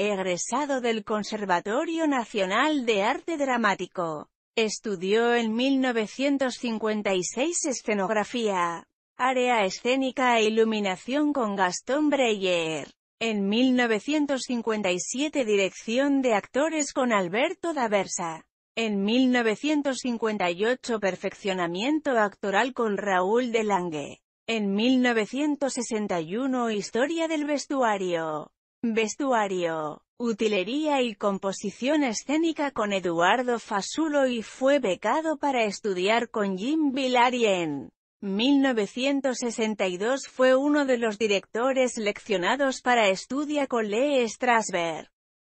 egresado del Conservatorio Nacional de Arte Dramático. Estudió en 1956 escenografía, área escénica e iluminación con Gastón Breyer. En 1957 dirección de actores con Alberto Daversa. En 1958 perfeccionamiento actoral con Raúl de En 1961 Historia del vestuario. Vestuario, utilería y composición escénica con Eduardo Fasulo y fue becado para estudiar con Jim Villarien. 1962 fue uno de los directores leccionados para Estudia con Lee Strasberg.